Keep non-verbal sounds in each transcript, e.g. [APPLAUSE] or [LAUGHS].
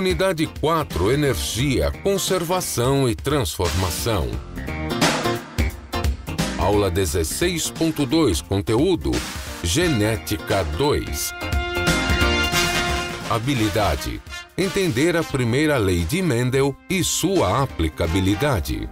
Unidade 4 Energia, Conservação e Transformação. Aula 16.2 Conteúdo Genética 2. Habilidade Entender a primeira lei de Mendel e sua aplicabilidade.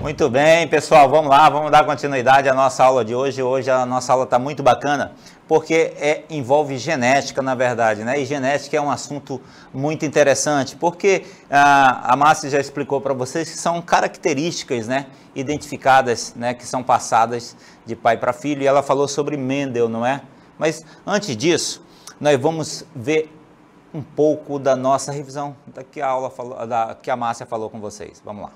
Muito bem, pessoal, vamos lá, vamos dar continuidade à nossa aula de hoje. Hoje a nossa aula está muito bacana porque é, envolve genética, na verdade, né? E genética é um assunto muito interessante, porque ah, a Márcia já explicou para vocês que são características, né, identificadas, né, que são passadas de pai para filho, e ela falou sobre Mendel, não é? Mas antes disso, nós vamos ver um pouco da nossa revisão da que a aula falou, da que a Márcia falou com vocês. Vamos lá.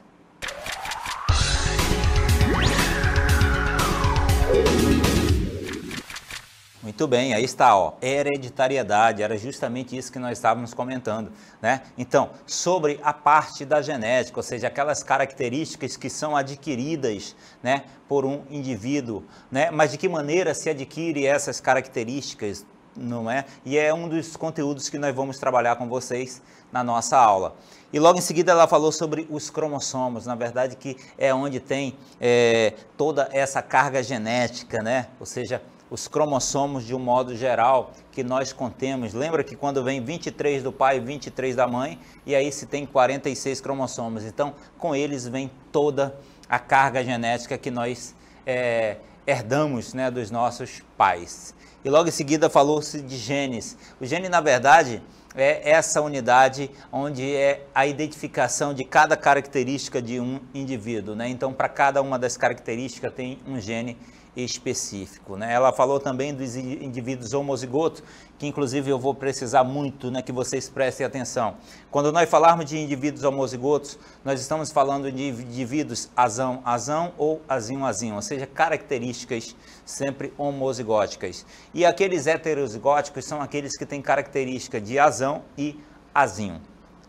Muito bem, aí está, ó, hereditariedade, era justamente isso que nós estávamos comentando, né? Então, sobre a parte da genética, ou seja, aquelas características que são adquiridas, né, por um indivíduo, né? Mas de que maneira se adquire essas características, não é? E é um dos conteúdos que nós vamos trabalhar com vocês na nossa aula. E logo em seguida ela falou sobre os cromossomos, na verdade que é onde tem é, toda essa carga genética, né? Ou seja, os cromossomos de um modo geral que nós contemos. Lembra que quando vem 23 do pai, 23 da mãe, e aí se tem 46 cromossomos. Então, com eles vem toda a carga genética que nós é, herdamos né, dos nossos pais. E logo em seguida falou-se de genes. O gene, na verdade, é essa unidade onde é a identificação de cada característica de um indivíduo. Né? Então, para cada uma das características tem um gene específico. Né? Ela falou também dos indivíduos homozigotos, que inclusive eu vou precisar muito né, que vocês prestem atenção. Quando nós falarmos de indivíduos homozigotos, nós estamos falando de indivíduos azão, azão ou azinho, azinho, ou seja, características sempre homozigóticas. E aqueles heterozigóticos são aqueles que têm característica de azão e azinho.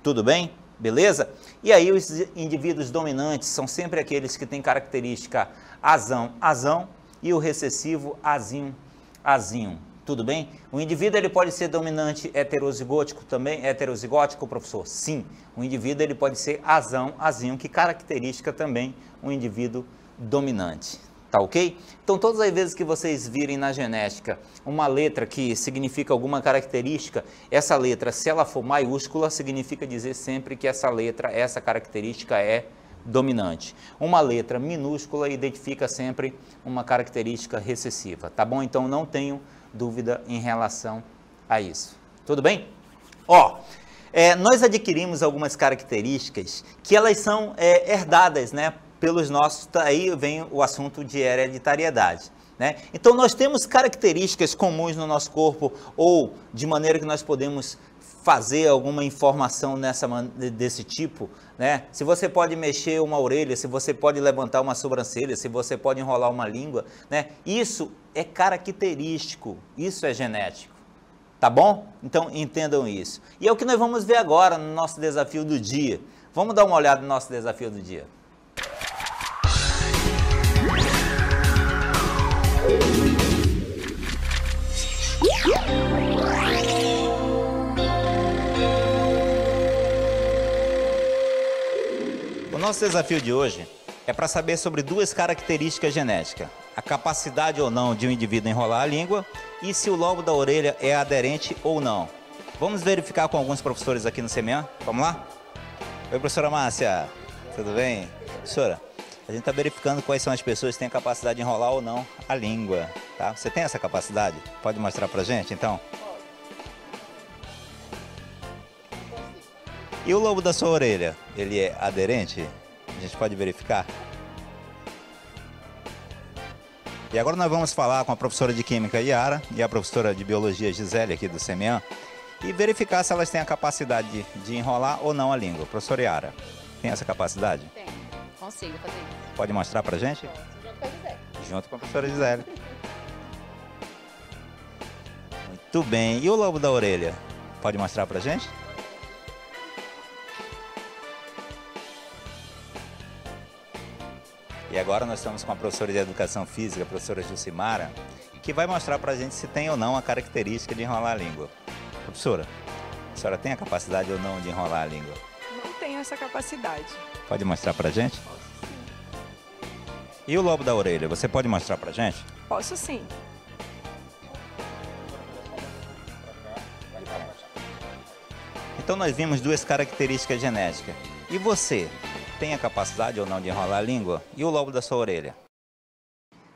Tudo bem? Beleza? E aí os indivíduos dominantes são sempre aqueles que têm característica azão, azão e o recessivo azinho, azinho. Tudo bem? O indivíduo ele pode ser dominante heterozigótico também, heterozigótico, professor? Sim. O indivíduo ele pode ser azão, azinho, que característica também um indivíduo dominante. Tá ok? Então, todas as vezes que vocês virem na genética uma letra que significa alguma característica, essa letra, se ela for maiúscula, significa dizer sempre que essa letra, essa característica é dominante. Uma letra minúscula identifica sempre uma característica recessiva, tá bom? Então não tenho dúvida em relação a isso. Tudo bem? Ó, é, nós adquirimos algumas características que elas são é, herdadas, né? Pelos nossos, tá, aí vem o assunto de hereditariedade. Né? Então, nós temos características comuns no nosso corpo ou de maneira que nós podemos fazer alguma informação nessa, desse tipo, né? Se você pode mexer uma orelha, se você pode levantar uma sobrancelha, se você pode enrolar uma língua, né? Isso é característico, isso é genético. Tá bom? Então entendam isso. E é o que nós vamos ver agora no nosso desafio do dia. Vamos dar uma olhada no nosso desafio do dia. nosso desafio de hoje é para saber sobre duas características genéticas: a capacidade ou não de um indivíduo enrolar a língua e se o lobo da orelha é aderente ou não. Vamos verificar com alguns professores aqui no CMA? Vamos lá? Oi, professora Márcia. Tudo bem? Professora, a gente está verificando quais são as pessoas que têm a capacidade de enrolar ou não a língua, tá? Você tem essa capacidade? Pode mostrar a gente, então? E o lobo da sua orelha, ele é aderente? A gente pode verificar? E agora nós vamos falar com a professora de Química Yara e a professora de Biologia Gisele aqui do CEMEAN e verificar se elas têm a capacidade de, de enrolar ou não a língua. Professora Yara, tem essa capacidade? Tenho, consigo fazer isso. Pode mostrar pra gente? junto com a Gisele. Junto com a professora Gisele. Muito bem. E o lobo da orelha? Pode mostrar pra gente? E agora nós estamos com a professora de Educação Física, a professora Jucimara, que vai mostrar para a gente se tem ou não a característica de enrolar a língua. Professora, a senhora tem a capacidade ou não de enrolar a língua? Não tenho essa capacidade. Pode mostrar para a gente? Posso sim. E o lobo da orelha, você pode mostrar para a gente? Posso sim. Então nós vimos duas características genéticas. E você, tem a capacidade ou não de enrolar a língua? E o lobo da sua orelha?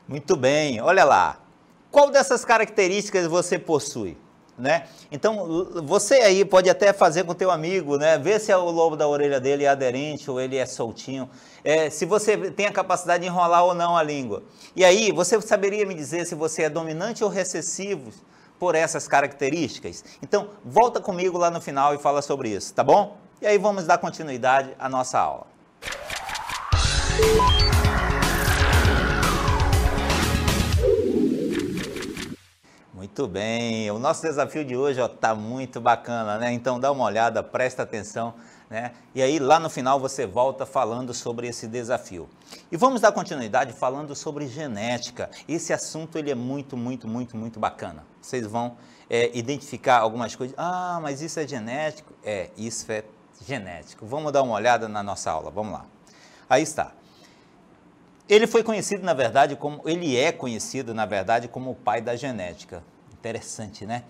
Muito bem, olha lá. Qual dessas características você possui? Né? Então, você aí pode até fazer com o teu amigo, né? Ver se é o lobo da orelha dele é aderente ou ele é soltinho. É, se você tem a capacidade de enrolar ou não a língua. E aí, você saberia me dizer se você é dominante ou recessivo por essas características? Então, volta comigo lá no final e fala sobre isso, tá bom? E aí vamos dar continuidade à nossa aula. Muito bem, o nosso desafio de hoje está muito bacana, né? Então dá uma olhada, presta atenção, né? E aí lá no final você volta falando sobre esse desafio. E vamos dar continuidade falando sobre genética. Esse assunto ele é muito, muito, muito, muito bacana. Vocês vão é, identificar algumas coisas. Ah, mas isso é genético? É, isso é genético. Vamos dar uma olhada na nossa aula, vamos lá. Aí está. Ele foi conhecido, na verdade, como ele é conhecido, na verdade, como o pai da genética. Interessante, né?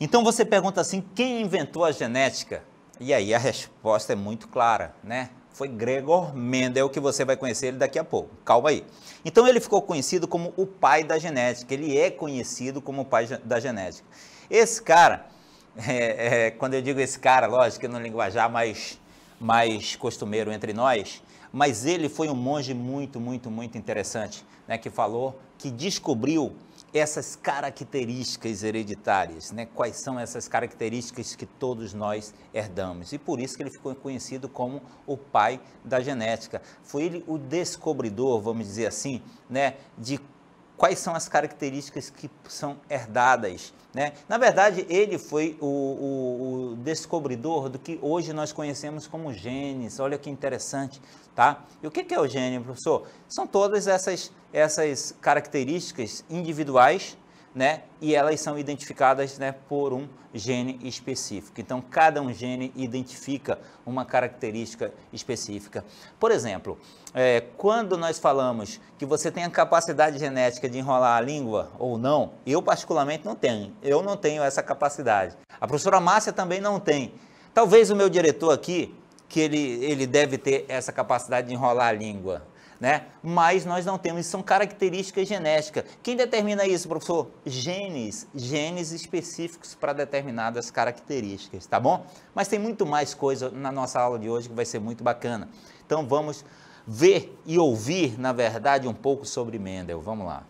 Então você pergunta assim: quem inventou a genética? E aí a resposta é muito clara, né? Foi Gregor Mendel, que você vai conhecer ele daqui a pouco. Calma aí. Então ele ficou conhecido como o pai da genética. Ele é conhecido como o pai da genética. Esse cara, [LAUGHS] é, é, quando eu digo esse cara, lógico que no linguajar mais mais costumeiro entre nós, mas ele foi um monge muito, muito, muito interessante, né, que falou, que descobriu essas características hereditárias, né? quais são essas características que todos nós herdamos. E por isso que ele ficou conhecido como o pai da genética. Foi ele o descobridor, vamos dizer assim, né? de quais são as características que são herdadas. Né? Na verdade, ele foi o, o, o, descobridor do que hoje nós conhecemos como genes. Olha que interessante. Tá? E o que é o gene, professor? São todas essas, essas características individuais né? E elas são identificadas, né, por um gene específico. Então, cada um gene identifica uma característica específica. Por exemplo, é, quando nós falamos que você tem a capacidade genética de enrolar a língua ou não, eu particularmente não tenho. Eu não tenho essa capacidade. A professora Márcia também não tem. Talvez o meu diretor aqui, que ele, ele deve ter essa capacidade de enrolar a língua né? Mas nós não temos, são características genéticas. Quem determina isso, professor? Genes, genes específicos para determinadas características, tá bom? Mas tem muito mais coisa na nossa aula de hoje que vai ser muito bacana. Então vamos ver e ouvir, na verdade, um pouco sobre Mendel. Vamos lá.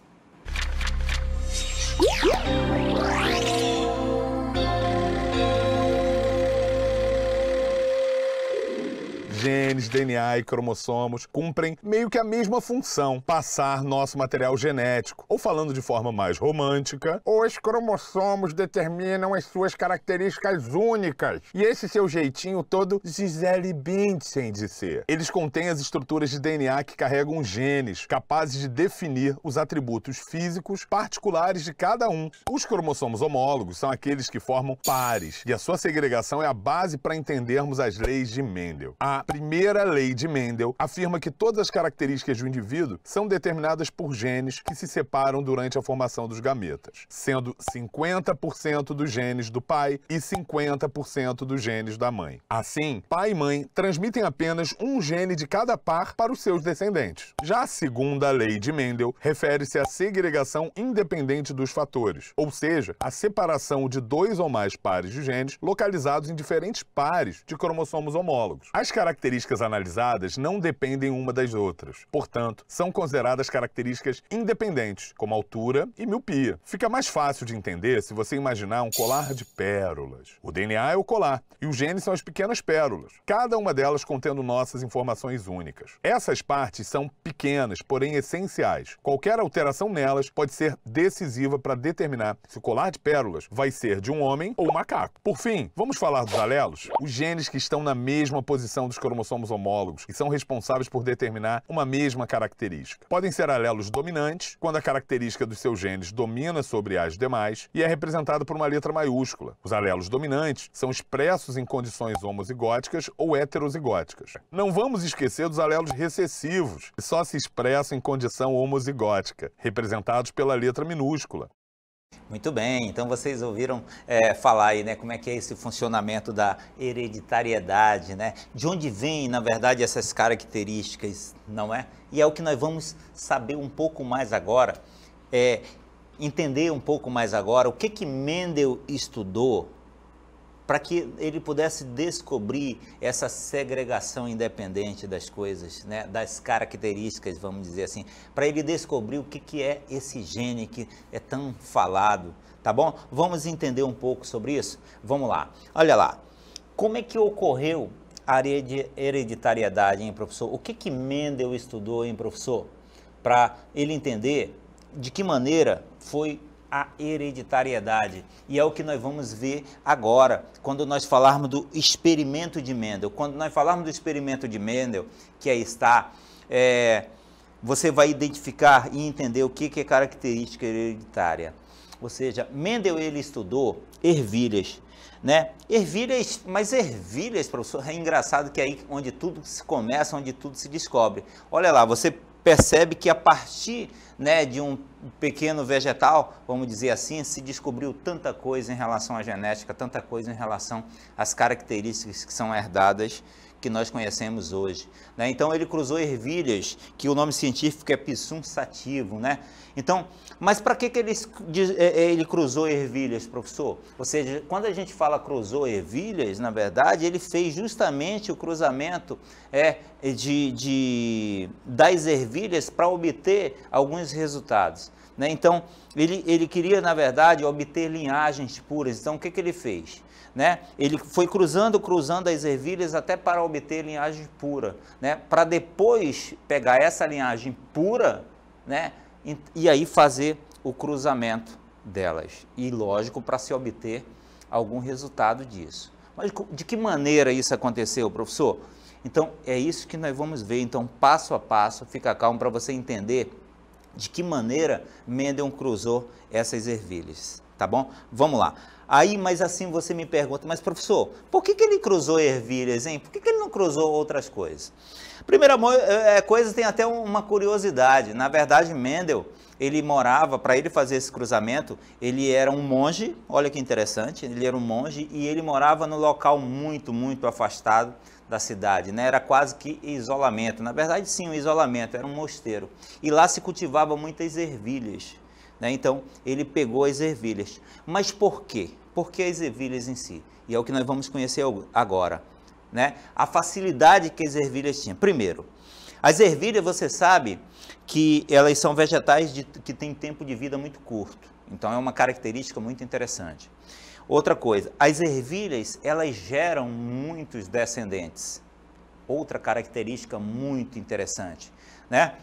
genes, DNA e cromossomos cumprem meio que a mesma função, passar nosso material genético. Ou falando de forma mais romântica, os cromossomos determinam as suas características únicas. E esse seu jeitinho todo Gisele Bündchen de ser. Eles contêm as estruturas de DNA que carregam genes, capazes de definir os atributos físicos particulares de cada um. Os cromossomos homólogos são aqueles que formam pares, e a sua segregação é a base para entendermos as leis de Mendel. A primeira lei de Mendel afirma que todas as características do indivíduo são determinadas por genes que se separam durante a formação dos gametas, sendo 50% dos genes do pai e 50% dos genes da mãe. Assim, pai e mãe transmitem apenas um gene de cada par para os seus descendentes. Já a segunda lei de Mendel refere-se à segregação independente dos fatores, ou seja, a separação de dois ou mais pares de genes localizados em diferentes pares de cromossomos homólogos. As características características analisadas não dependem uma das outras. Portanto, são consideradas características independentes, como altura e miopia. Fica mais fácil de entender se você imaginar um colar de pérolas. O DNA é o colar e os genes são as pequenas pérolas, cada uma delas contendo nossas informações únicas. Essas partes são pequenas, porém essenciais. Qualquer alteração nelas pode ser decisiva para determinar se o colar de pérolas vai ser de um homem ou um macaco. Por fim, vamos falar dos alelos, os genes que estão na mesma posição dos cromossomos homólogos e são responsáveis por determinar uma mesma característica. Podem ser alelos dominantes, quando a característica dos seus genes domina sobre as demais e é representada por uma letra maiúscula. Os alelos dominantes são expressos em condições homozigóticas ou heterozigóticas. Não vamos esquecer dos alelos recessivos, que só se expressam em condição homozigótica, representados pela letra minúscula. Muito bem, então vocês ouviram é, falar aí, né, como é que é esse funcionamento da hereditariedade, né? De onde vem, na verdade, essas características, não é? E é o que nós vamos saber um pouco mais agora, é, entender um pouco mais agora o que que Mendel estudou para que ele pudesse descobrir essa segregação independente das coisas, né, das características, vamos dizer assim, para ele descobrir o que, que é esse gene que é tão falado, tá bom? Vamos entender um pouco sobre isso? Vamos lá. Olha lá. Como é que ocorreu a hereditariedade, hein, professor? O que que Mendel estudou, hein, professor? Para ele entender de que maneira foi a hereditariedade. E é o que nós vamos ver agora, quando nós falarmos do experimento de Mendel. Quando nós falarmos do experimento de Mendel, que aí está, é, você vai identificar e entender o que, que é característica hereditária. Ou seja, Mendel ele estudou ervilhas, né? Ervilhas, mas ervilhas, professor, é engraçado que é aí onde tudo se começa, onde tudo se descobre. Olha lá, você percebe que a partir né, de um pequeno vegetal, vamos dizer assim, se descobriu tanta coisa em relação à genética, tanta coisa em relação às características que são herdadas que nós conhecemos hoje. Né? Então ele cruzou ervilhas, que o nome científico é Pisum sativum, né? Então, mas para que, que ele, é, é, ele cruzou ervilhas, professor? Ou seja, quando a gente fala cruzou ervilhas, na verdade, ele fez justamente o cruzamento é, de, de das ervilhas para obter alguns resultados. Né? Então, ele, ele queria, na verdade, obter linhagens puras. Então, o que, que ele fez? Né? Ele foi cruzando, cruzando as ervilhas até para obter linhagem pura, né? Para depois pegar essa linhagem pura, né? E, e aí fazer o cruzamento delas. E lógico, para se obter algum resultado disso. Mas de que maneira isso aconteceu, professor? Então, é isso que nós vamos ver. Então, passo a passo, fica calmo para você entender de que maneira Mendel cruzou essas ervilhas, tá bom? Vamos lá. Aí, mas assim você me pergunta, mas professor, por que, que ele cruzou ervilhas, hein? Por que, que ele não cruzou outras coisas? Primeira é, é, é, coisa, tem até uma curiosidade. Na verdade, Mendel, ele morava, para ele fazer esse cruzamento, ele era um monge, olha que interessante, ele era um monge e ele morava no local muito, muito afastado da cidade, né? Era quase que isolamento. Na verdade, sim, um isolamento, era um mosteiro. E lá se cultivava muitas ervilhas. Né? Então, ele pegou as ervilhas. Mas por quê? Por que as ervilhas em si? E é o que nós vamos conhecer agora. Né? A facilidade que as ervilhas tinham. Primeiro, as ervilhas, você sabe que elas são vegetais de, que têm tempo de vida muito curto. Então, é uma característica muito interessante. Outra coisa, as ervilhas, elas geram muitos descendentes. Outra característica muito interessante, né?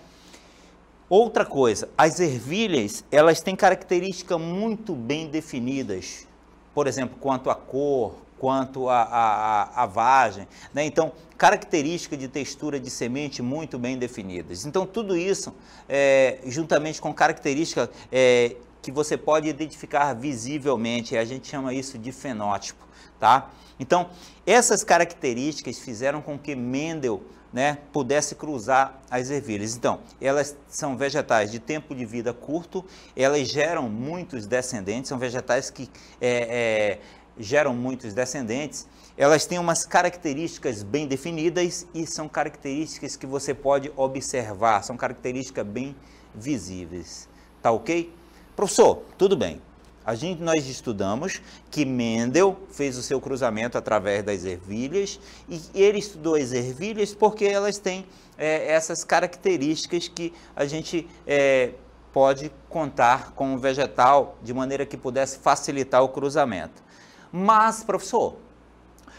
Outra coisa, as ervilhas, elas têm características muito bem definidas, por exemplo, quanto à cor, quanto à, à, à vagem, né? então característica de textura de semente muito bem definidas. Então tudo isso, é, juntamente com características é, que você pode identificar visivelmente, a gente chama isso de fenótipo, tá? Então essas características fizeram com que Mendel né, pudesse cruzar as ervilhas. Então, elas são vegetais de tempo de vida curto, elas geram muitos descendentes, são vegetais que é, é, geram muitos descendentes. Elas têm umas características bem definidas e são características que você pode observar, são características bem visíveis. Tá ok? Professor, tudo bem. A gente, nós estudamos que Mendel fez o seu cruzamento através das ervilhas e ele estudou as ervilhas porque elas têm é, essas características que a gente é, pode contar com o vegetal de maneira que pudesse facilitar o cruzamento. Mas, professor,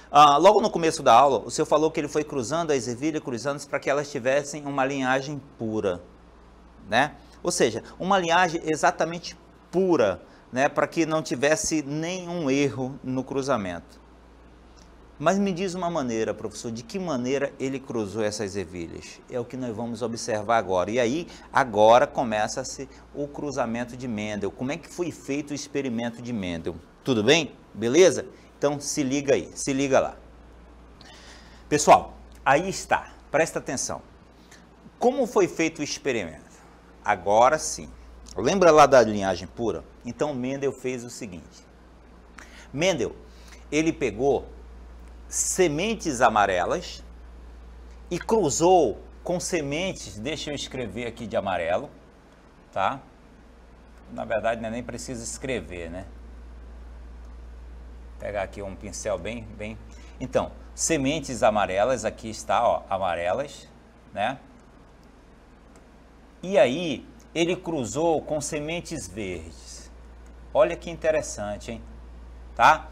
ah, logo no começo da aula, o senhor falou que ele foi cruzando as ervilhas, cruzando para que elas tivessem uma linhagem pura, né? Ou seja, uma linhagem exatamente pura né, para que não tivesse nenhum erro no cruzamento. Mas me diz uma maneira, professor, de que maneira ele cruzou essas ervilhas? É o que nós vamos observar agora. E aí, agora começa-se o cruzamento de Mendel. Como é que foi feito o experimento de Mendel? Tudo bem? Beleza? Então se liga aí, se liga lá. Pessoal, aí está. Presta atenção. Como foi feito o experimento? Agora sim. Lembra lá da linhagem pura? Então Mendel fez o seguinte. Mendel, ele pegou sementes amarelas e cruzou com sementes, deixa eu escrever aqui de amarelo, tá? Na verdade, é nem preciso escrever, né? Vou pegar aqui um pincel bem, bem. Então, sementes amarelas aqui está, ó, amarelas, né? E aí ele cruzou com sementes verdes. Olha que interessante, hein? Tá?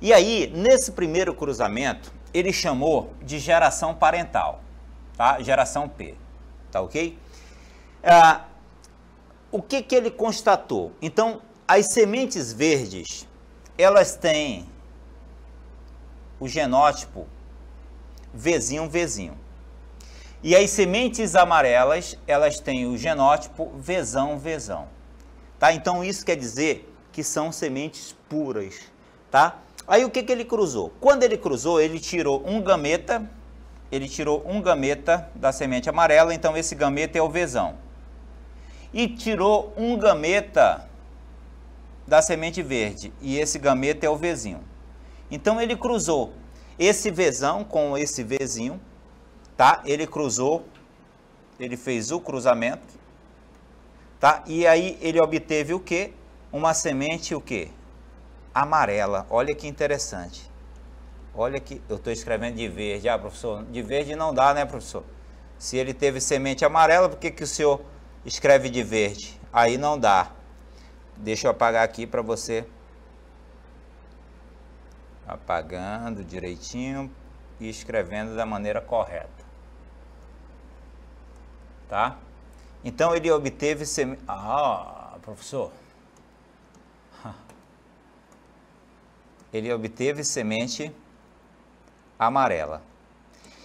E aí, nesse primeiro cruzamento, ele chamou de geração parental, tá? Geração P, tá ok? Ah, o que, que ele constatou? Então, as sementes verdes, elas têm o genótipo vizinho vizinho. E as sementes amarelas, elas têm o genótipo vezão vezão. Tá? Então isso quer dizer que são sementes puras, tá? Aí o que, que ele cruzou? Quando ele cruzou, ele tirou um gameta, ele tirou um gameta da semente amarela, então esse gameta é o vezão. E tirou um gameta da semente verde, e esse gameta é o vezinho. Então ele cruzou esse vezão com esse vezinho, tá? Ele cruzou, ele fez o cruzamento, tá? E aí ele obteve o quê? Uma semente o quê? Amarela. Olha que interessante. Olha que eu estou escrevendo de verde. Ah, professor, de verde não dá, né, professor? Se ele teve semente amarela, por que, que o senhor escreve de verde? Aí não dá. Deixa eu apagar aqui para você. Apagando direitinho e escrevendo da maneira correta tá? Então ele obteve sem... ah, professor. [LAUGHS] Ele obteve semente amarela.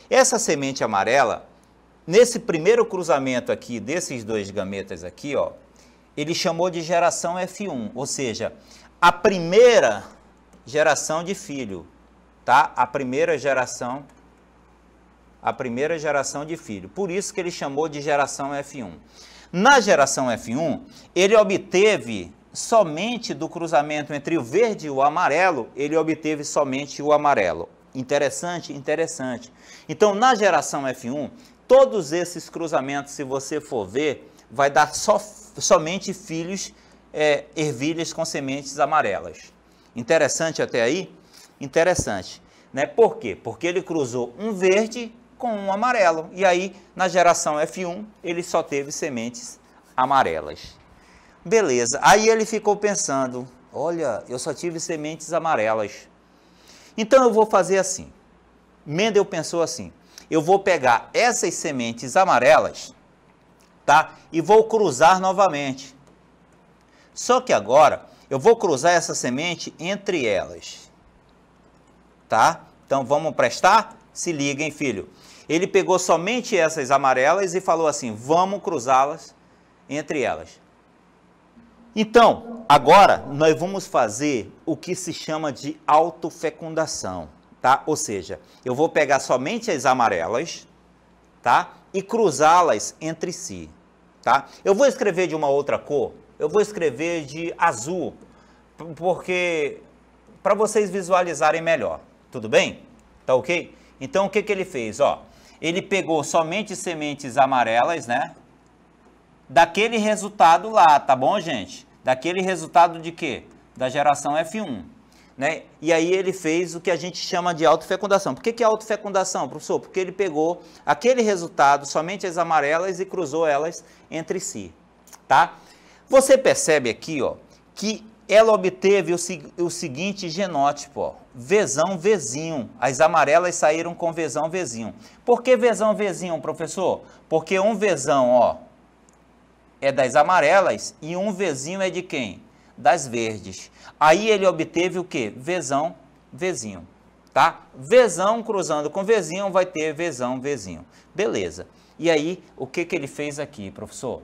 Essa semente amarela, nesse primeiro cruzamento aqui desses dois gametas aqui, ó, ele chamou de geração F1, ou seja, a primeira geração de filho, tá? A primeira geração a primeira geração de filho. Por isso que ele chamou de geração F1. Na geração F1, ele obteve somente do cruzamento entre o verde e o amarelo, ele obteve somente o amarelo. Interessante, interessante. Então, na geração F1, todos esses cruzamentos, se você for ver, vai dar so, somente filhos é, ervilhas com sementes amarelas. Interessante até aí? Interessante. Né? Por quê? Porque ele cruzou um verde com um amarelo. E aí, na geração F1, ele só teve sementes amarelas. Beleza. Aí ele ficou pensando: olha, eu só tive sementes amarelas. Então eu vou fazer assim. Mendel pensou assim: eu vou pegar essas sementes amarelas, tá? E vou cruzar novamente. Só que agora eu vou cruzar essa semente entre elas, tá? Então vamos prestar? Se liguem, filho. Ele pegou somente essas amarelas e falou assim: vamos cruzá-las entre elas. Então, agora nós vamos fazer o que se chama de autofecundação, tá? Ou seja, eu vou pegar somente as amarelas, tá? E cruzá-las entre si, tá? Eu vou escrever de uma outra cor, eu vou escrever de azul, porque para vocês visualizarem melhor, tudo bem? Tá ok? Então, o que, que ele fez? Ó, ele pegou somente sementes amarelas, né? Daquele resultado lá, tá bom, gente? Daquele resultado de quê? Da geração F1. Né? E aí ele fez o que a gente chama de autofecundação. Por que, que é autofecundação, professor? Porque ele pegou aquele resultado, somente as amarelas, e cruzou elas entre si. Tá? Você percebe aqui ó, que ela obteve o, o seguinte genótipo, ó, vesão vezinho. As amarelas saíram com vesão vezinho. Por que vesão vezinho, professor? Porque um vesão ó, é das amarelas e um vezinho é de quem? Das verdes. Aí ele obteve o que? Vesão vezinho. Tá? Vesão cruzando com vezinho vai ter vesão vezinho. Beleza. E aí, o que, que ele fez aqui, professor?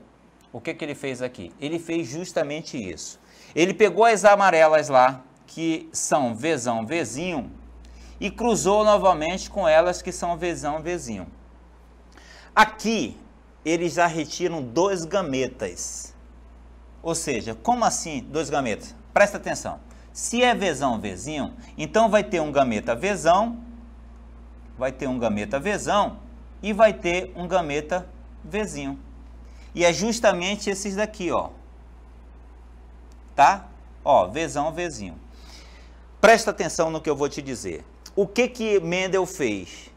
O que, que ele fez aqui? Ele fez justamente isso. Ele pegou as amarelas lá, que são Vzão, Vzinho, e cruzou novamente com elas que são Vzão, Vzinho. Aqui, eles já retiram dois gametas. Ou seja, como assim dois gametas? Presta atenção. Se é Vzão, Vzinho, então vai ter um gameta Vzão, vai ter um gameta Vzão e vai ter um gameta Vzinho. E é justamente esses daqui, ó. Tá? Ó, Vzão, Vzinho. Presta atenção no que eu vou te dizer. O que que Mendel fez?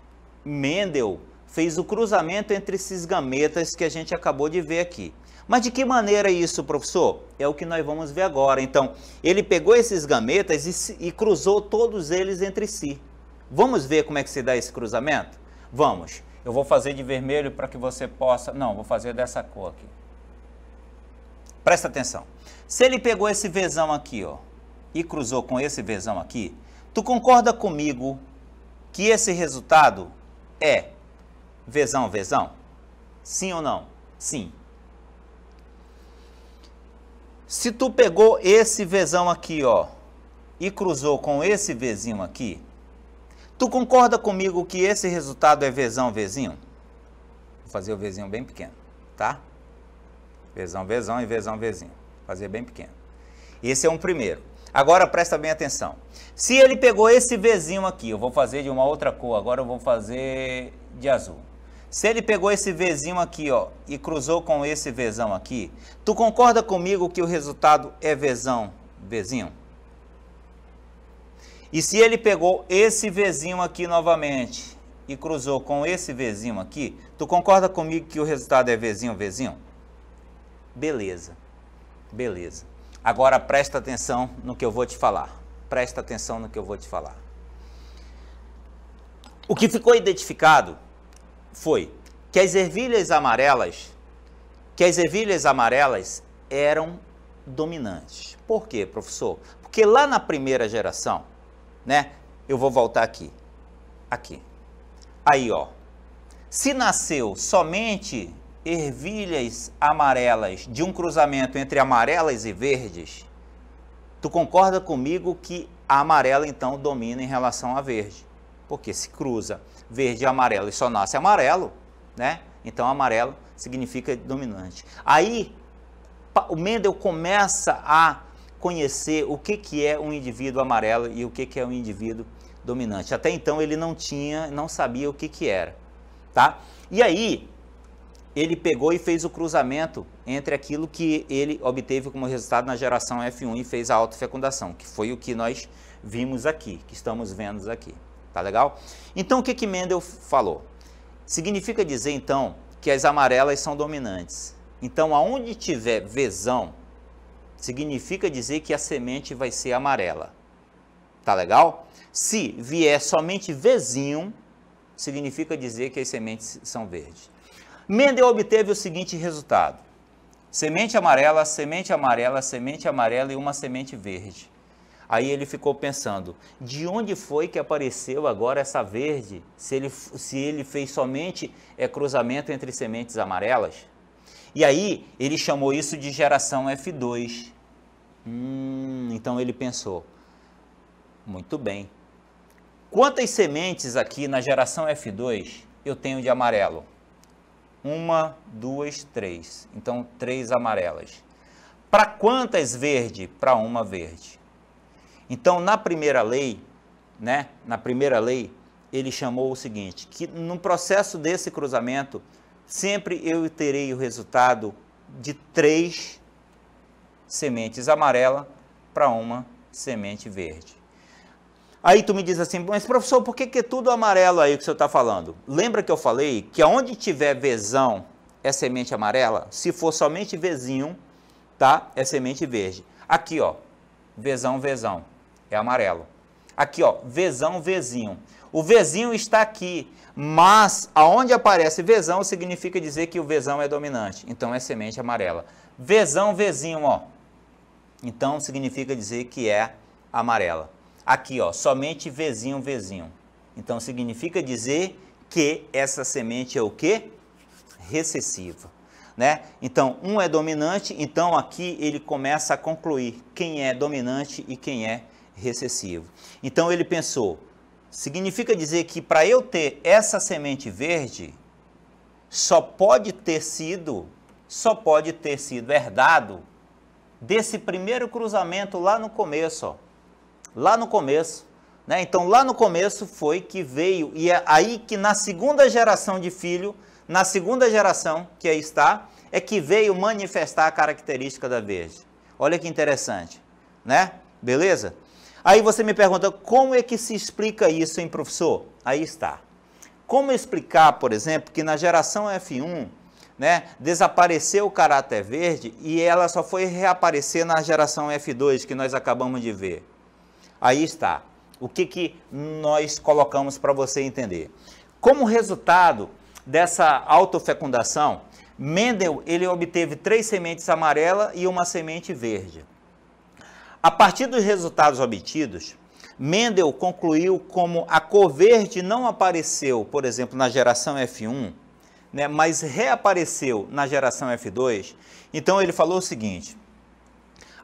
Mendel fez o cruzamento entre esses gametas que a gente acabou de ver aqui. Mas de que maneira isso, professor? É o que nós vamos ver agora. Então, ele pegou esses gametas e, e cruzou todos eles entre si. Vamos ver como é que se dá esse cruzamento? Vamos eu vou fazer de vermelho para que você possa. Não, vou fazer dessa cor aqui. Presta atenção. Se ele pegou esse vezão aqui, ó, e cruzou com esse vezão aqui, tu concorda comigo que esse resultado é vezão vezão? Sim ou não? Sim. Se tu pegou esse vezão aqui, ó, e cruzou com esse vezinho aqui, Tu concorda comigo que esse resultado é Vzão, Vzinho? Vou fazer o Vzinho bem pequeno, tá? Vzão, Vzão e Vzão, Vzinho. Fazer bem pequeno. Esse é um primeiro. Agora presta bem atenção. Se ele pegou esse Vzinho aqui, eu vou fazer de uma outra cor, agora eu vou fazer de azul. Se ele pegou esse Vzinho aqui, ó, e cruzou com esse Vzão aqui, tu concorda comigo que o resultado é Vzão, Vzinho? E se ele pegou esse vizinho aqui novamente e cruzou com esse vizinho aqui, tu concorda comigo que o resultado é vizinho, vizinho? Beleza, beleza. Agora presta atenção no que eu vou te falar. Presta atenção no que eu vou te falar. O que ficou identificado foi que as ervilhas amarelas, que as ervilhas amarelas eram dominantes. Por quê, professor? Porque lá na primeira geração, né? Eu vou voltar aqui. Aqui. Aí, ó. Se nasceu somente ervilhas amarelas de um cruzamento entre amarelas e verdes, tu concorda comigo que a amarela então domina em relação à verde? Porque se cruza verde e amarelo e só nasce amarelo, né? Então amarelo significa dominante. Aí o Mendel começa a conhecer o que, que é um indivíduo amarelo e o que, que é um indivíduo dominante. Até então ele não tinha, não sabia o que, que era, tá? E aí ele pegou e fez o cruzamento entre aquilo que ele obteve como resultado na geração F1 e fez a autofecundação, que foi o que nós vimos aqui, que estamos vendo aqui, tá legal? Então o que que Mendel falou? Significa dizer então que as amarelas são dominantes. Então aonde tiver vesão significa dizer que a semente vai ser amarela. Tá legal? Se vier somente vizinho, significa dizer que as sementes são verdes. Mendel obteve o seguinte resultado: semente amarela, semente amarela, semente amarela e uma semente verde. Aí ele ficou pensando: de onde foi que apareceu agora essa verde? Se ele, se ele fez somente é, cruzamento entre sementes amarelas? E aí ele chamou isso de geração F2. Hum, então ele pensou: muito bem. Quantas sementes aqui na geração F2 eu tenho de amarelo? Uma, duas, três. Então, três amarelas. Para quantas verde? Para uma verde. Então, na primeira lei, né? Na primeira lei, ele chamou o seguinte, que no processo desse cruzamento, sempre eu terei o resultado de três sementes amarela para uma semente verde. Aí tu me diz assim, mas professor, por que, que é tudo amarelo aí que o senhor está falando? Lembra que eu falei que aonde tiver vezão é semente amarela? Se for somente vezinho, tá? É semente verde. Aqui, ó, vezão, vezão, é amarelo. Aqui, ó, vezão, vezinho. O vezinho está aqui, mas aonde aparece vesão significa dizer que o vesão é dominante. Então é semente amarela. Vesão, vezinho, ó. Então significa dizer que é amarela. Aqui, ó, somente vezinho, vezinho. Então significa dizer que essa semente é o quê? Recessiva. Né? Então, um é dominante, então aqui ele começa a concluir quem é dominante e quem é recessivo. Então ele pensou, Significa dizer que para eu ter essa semente verde, só pode ter sido, só pode ter sido herdado desse primeiro cruzamento lá no começo, ó. lá no começo. Né? Então lá no começo foi que veio, e é aí que na segunda geração de filho, na segunda geração que aí está, é que veio manifestar a característica da verde. Olha que interessante, né? Beleza? Aí você me pergunta, como é que se explica isso, hein, professor? Aí está. Como explicar, por exemplo, que na geração F1, né, desapareceu o caráter verde e ela só foi reaparecer na geração F2 que nós acabamos de ver? Aí está. O que, que nós colocamos para você entender? Como resultado dessa autofecundação, Mendel ele obteve três sementes amarela e uma semente verde. A partir dos resultados obtidos, Mendel concluiu como a cor verde não apareceu, por exemplo, na geração F1, né, mas reapareceu na geração F2. Então ele falou o seguinte: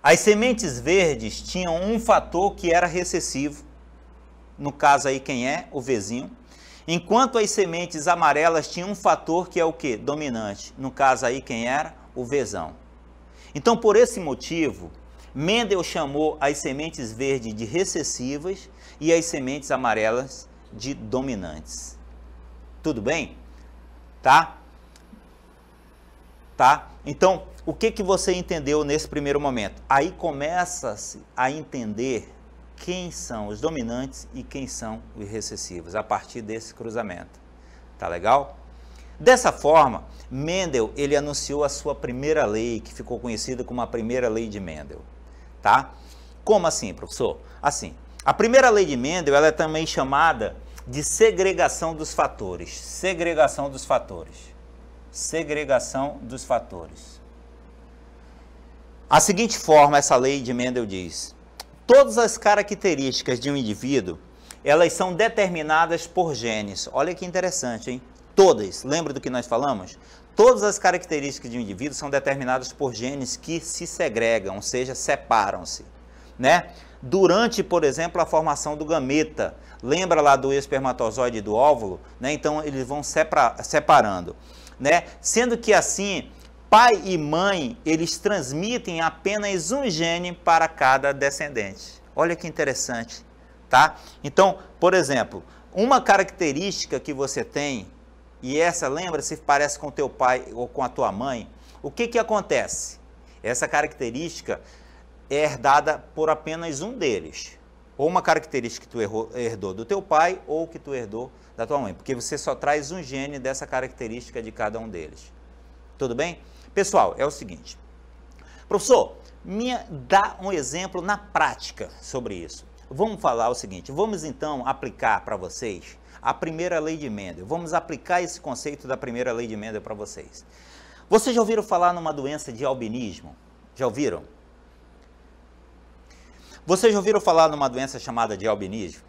as sementes verdes tinham um fator que era recessivo, no caso aí quem é? O vizinho. Enquanto as sementes amarelas tinham um fator que é o que? Dominante. No caso aí quem era? O vezão. Então por esse motivo, Mendel chamou as sementes verdes de recessivas e as sementes amarelas de dominantes. Tudo bem? Tá? Tá? Então, o que, que você entendeu nesse primeiro momento? Aí começa-se a entender quem são os dominantes e quem são os recessivos a partir desse cruzamento. Tá legal? Dessa forma, Mendel ele anunciou a sua primeira lei, que ficou conhecida como a primeira lei de Mendel tá? Como assim, professor? Assim, a primeira lei de Mendel ela é também chamada de segregação dos fatores. Segregação dos fatores. Segregação dos fatores. A seguinte forma essa lei de Mendel diz: todas as características de um indivíduo, elas são determinadas por genes. Olha que interessante, hein? Todas. Lembra do que nós falamos? Todas as características de um indivíduo são determinadas por genes que se segregam, ou seja, separam-se. Né? Durante, por exemplo, a formação do gameta, lembra lá do espermatozoide e do óvulo? Né? Então, eles vão separa separando. Né? Sendo que assim, pai e mãe, eles transmitem apenas um gene para cada descendente. Olha que interessante, tá? Então, por exemplo, uma característica que você tem e essa, lembra, se parece com teu pai ou com a tua mãe, o que, que acontece? Essa característica é herdada por apenas um deles. Ou uma característica que tu herdou do teu pai ou que tu herdou da tua mãe, porque você só traz um gene dessa característica de cada um deles. Tudo bem? Pessoal, é o seguinte. Professor, me dá um exemplo na prática sobre isso vamos falar o seguinte, vamos então aplicar para vocês a primeira lei de Mendel. Vamos aplicar esse conceito da primeira lei de Mendel para vocês. Vocês já ouviram falar numa doença de albinismo? Já ouviram? Vocês já ouviram falar numa doença chamada de albinismo?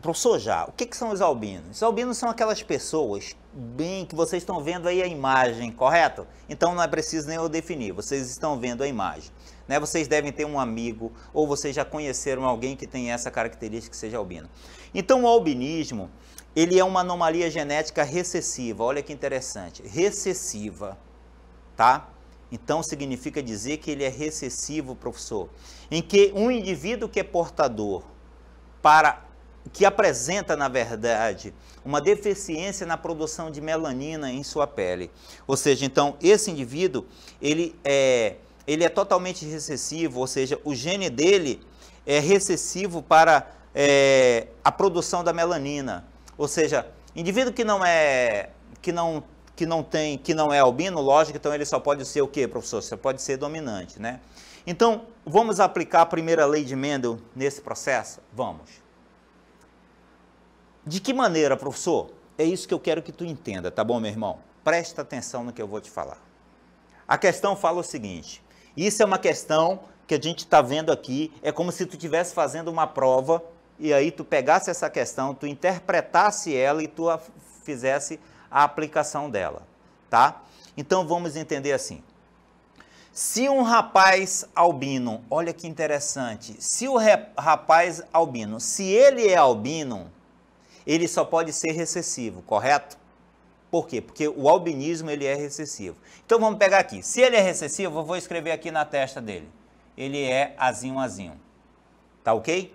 Professor Já, o que, que, são os albinos? Os albinos são aquelas pessoas, bem, que vocês estão vendo aí a imagem, correto? Então não é preciso nem eu definir, vocês estão vendo a imagem. Né? Vocês devem ter um amigo ou vocês já conheceram alguém que tem essa característica que seja albino. Então o albinismo, ele é uma anomalia genética recessiva, olha que interessante, recessiva, tá? Então significa dizer que ele é recessivo, professor, em que um indivíduo que é portador para que apresenta, na verdade, uma deficiência na produção de melanina em sua pele. Ou seja, então, esse indivíduo, ele é, ele é totalmente recessivo, ou seja, o gene dele é recessivo para é, a produção da melanina. Ou seja, indivíduo que não é, que não, que não tem, que não é albino, lógico, então ele só pode ser o quê, professor? Só pode ser dominante, né? Então, vamos aplicar a primeira lei de Mendel nesse processo? Vamos. De que maneira, professor? É isso que eu quero que tu entenda, tá bom, meu irmão? Presta atenção no que eu vou te falar. A questão fala o seguinte: isso é uma questão que a gente está vendo aqui, é como se tu estivesse fazendo uma prova e aí tu pegasse essa questão, tu interpretasse ela e tu a fizesse a aplicação dela, tá? Então vamos entender assim. Se um rapaz albino, olha que interessante, se o rapaz albino, se ele é albino, ele só pode ser recessivo, correto? Por quê? Porque o albinismo ele é recessivo. Então vamos pegar aqui. Se ele é recessivo, eu vou escrever aqui na testa dele. Ele é azinho azinho. Tá OK?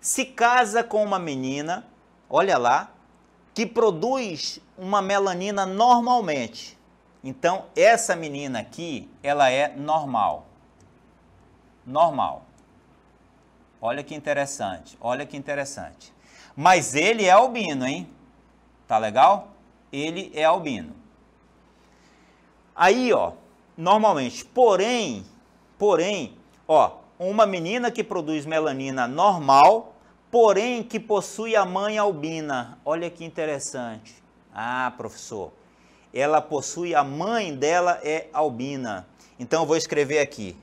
Se casa com uma menina, olha lá, que produz uma melanina normalmente. Então essa menina aqui, ela é normal. Normal. Olha que interessante, olha que interessante. Mas ele é albino, hein? Tá legal? Ele é albino. Aí, ó, normalmente, porém, porém, ó, uma menina que produz melanina normal, porém que possui a mãe albina. Olha que interessante. Ah, professor, ela possui a mãe dela é albina. Então eu vou escrever aqui.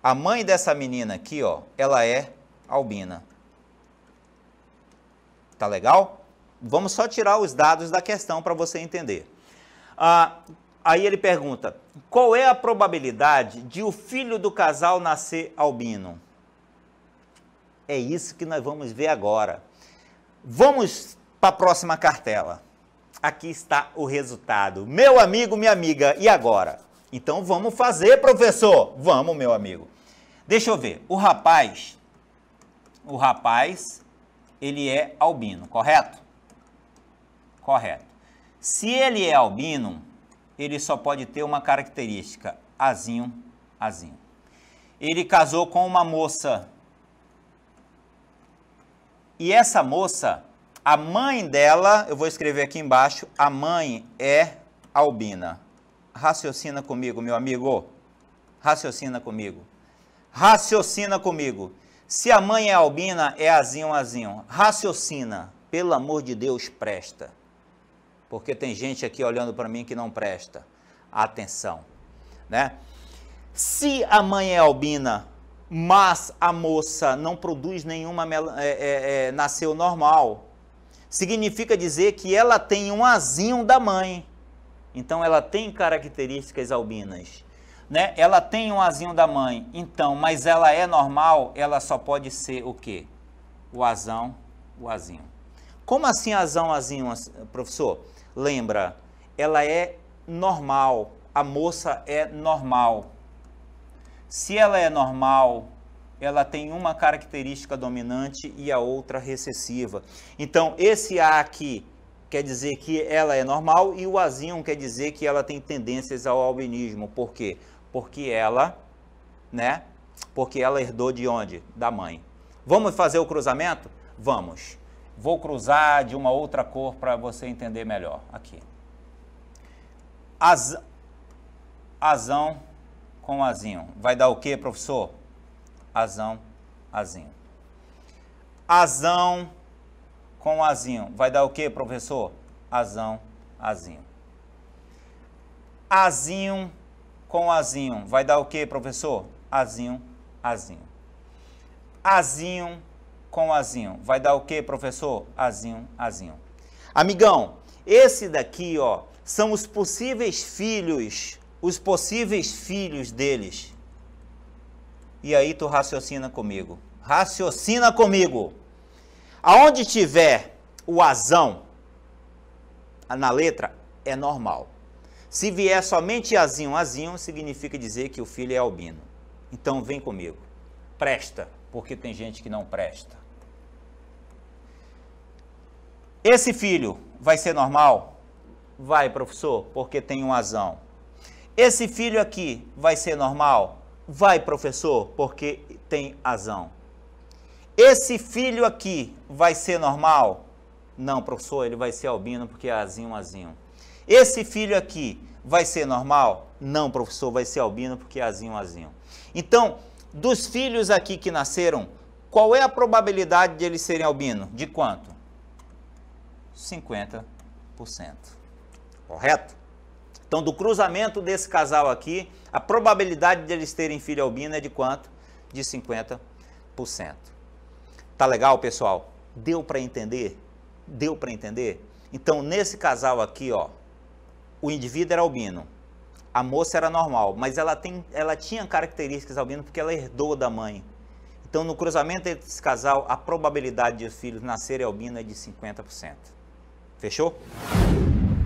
A mãe dessa menina aqui, ó, ela é albina. Tá legal? Vamos só tirar os dados da questão para você entender. Ah, aí ele pergunta: qual é a probabilidade de o filho do casal nascer albino? É isso que nós vamos ver agora. Vamos para a próxima cartela. Aqui está o resultado. Meu amigo, minha amiga, e agora? Então vamos fazer, professor. Vamos, meu amigo. Deixa eu ver. O rapaz, o rapaz ele é albino, correto? Correto. Se ele é albino, ele só pode ter uma característica, azinho, azinho. Ele casou com uma moça. E essa moça, a mãe dela, eu vou escrever aqui embaixo, a mãe é albina. Raciocina comigo, meu amigo. Raciocina comigo. Raciocina comigo. Se a mãe é albina, é azinho, azinho. Raciocina. Pelo amor de Deus, presta. Porque tem gente aqui olhando para mim que não presta. Atenção. Né? Se a mãe é albina, mas a moça não produz nenhuma, é, é, é, nasceu normal, significa dizer que ela tem um azinho da mãe. Então ela tem características albinas né? Ela tem um azinho da mãe, então, mas ela é normal, ela só pode ser o quê? O azão, o azinho. Como assim azão, azinho, professor? Lembra, ela é normal, a moça é normal. Se ela é normal, ela tem uma característica dominante e a outra recessiva. Então, esse A aqui quer dizer que ela é normal e o Azinho quer dizer que ela tem tendências ao albinismo. Por quê? Porque ela, né? Porque ela herdou de onde? Da mãe. Vamos fazer o cruzamento? Vamos. Vou cruzar de uma outra cor para você entender melhor. Aqui. Az... Azão com azinho. Vai dar o quê, professor? Azão, azinho. Azão com azinho. Vai dar o quê, professor? Azão, azinho. Azinho com azinho. Vai dar o que, professor? Azinho, azinho. Azinho com azinho. Vai dar o que, professor? Azinho, azinho. Amigão, esse daqui, ó, são os possíveis filhos, os possíveis filhos deles. E aí tu raciocina comigo. Raciocina comigo. Aonde tiver o azão na letra, é normal. Se vier somente azinho, azinho significa dizer que o filho é albino. Então vem comigo. Presta, porque tem gente que não presta. Esse filho vai ser normal? Vai, professor, porque tem um azão. Esse filho aqui vai ser normal? Vai, professor, porque tem azão. Esse filho aqui vai ser normal? Não, professor, ele vai ser albino porque é azinho, azinho. Esse filho aqui vai ser normal? Não, professor, vai ser albino porque é azinho, azinho. Então, dos filhos aqui que nasceram, qual é a probabilidade de eles serem albino? De quanto? 50%. Correto? Então, do cruzamento desse casal aqui, a probabilidade de eles terem filho albino é de quanto? De 50%. Tá legal, pessoal? Deu para entender? Deu para entender? Então, nesse casal aqui, ó, o indivíduo era albino, a moça era normal, mas ela, tem, ela tinha características albinas porque ela herdou da mãe. Então, no cruzamento entre esse casal, a probabilidade de os filhos nascerem albino é de 50%. Fechou?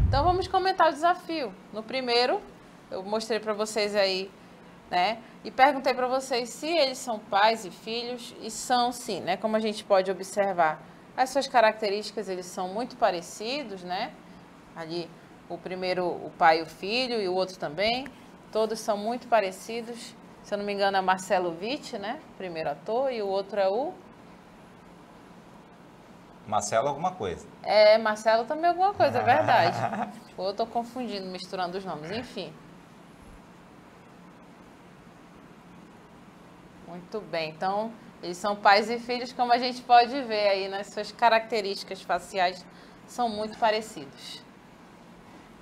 Então, vamos comentar o desafio. No primeiro, eu mostrei para vocês aí, né? E perguntei para vocês se eles são pais e filhos, e são sim, né? Como a gente pode observar, as suas características, eles são muito parecidos, né? Ali, o primeiro o pai e o filho e o outro também. Todos são muito parecidos. Se eu não me engano, é Marcelo Witt, né? Primeiro ator, e o outro é o. Marcelo alguma coisa. É, Marcelo também alguma coisa, é verdade. [LAUGHS] Ou eu tô confundindo, misturando os nomes, enfim. Muito bem, então eles são pais e filhos, como a gente pode ver aí nas né? suas características faciais, são muito parecidos.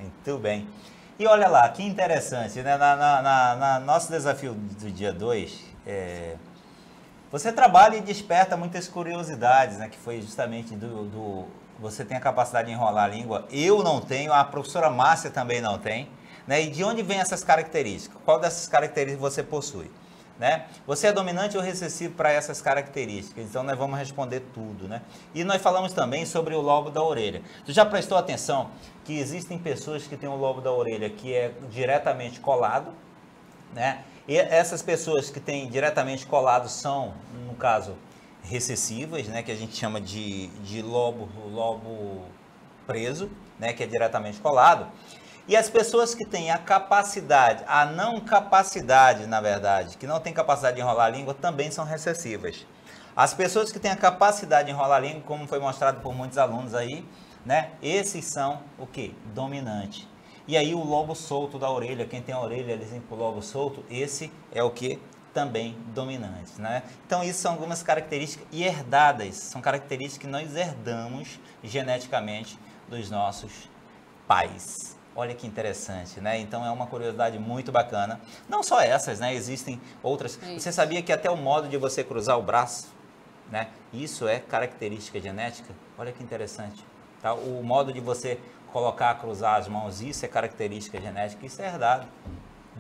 Muito bem. E olha lá, que interessante, né? Na, na, na, na nosso desafio do dia 2, é, você trabalha e desperta muitas curiosidades, né? Que foi justamente do, do, Você tem a capacidade de enrolar a língua. Eu não tenho, a professora Márcia também não tem. Né? E de onde vem essas características? Qual dessas características você possui? Né? Você é dominante ou recessivo para essas características? Então nós vamos responder tudo, né? E nós falamos também sobre o lobo da orelha. Tu já prestou atenção que existem pessoas que têm o lobo da orelha que é diretamente colado, né? E essas pessoas que têm diretamente colado são, no caso, recessivas, né? Que a gente chama de, de lobo, lobo preso, né? Que é diretamente colado. E as pessoas que têm a capacidade, a não capacidade, na verdade, que não têm capacidade de enrolar a língua, também são recessivas. As pessoas que têm a capacidade de enrolar a língua, como foi mostrado por muitos alunos aí, né? Esses são o que? Dominante. E aí o lobo solto da orelha, quem tem a orelha, eles com o lobo solto, esse é o que? Também dominante, né? Então isso são algumas características e herdadas, são características que nós herdamos geneticamente dos nossos pais. Olha que interessante, né? Então é uma curiosidade muito bacana. Não só essas, né? Existem outras. você sabia que até o modo de você cruzar o braço, né? Isso é característica genética? Olha que interessante. Tá? O modo de você colocar, cruzar as mãos, isso é característica genética, isso é herdado.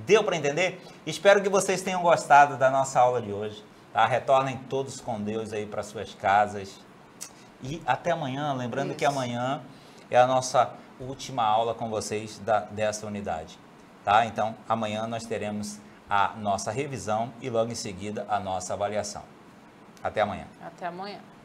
Deu para entender? Espero que vocês tenham gostado da nossa aula de hoje. Tá? Retornem todos com Deus aí para suas casas. E até amanhã, lembrando isso. que amanhã é a nossa última aula com vocês da, dessa unidade. Tá? Então, amanhã nós teremos a nossa revisão e logo em seguida a nossa avaliação. Até amanhã. Até amanhã.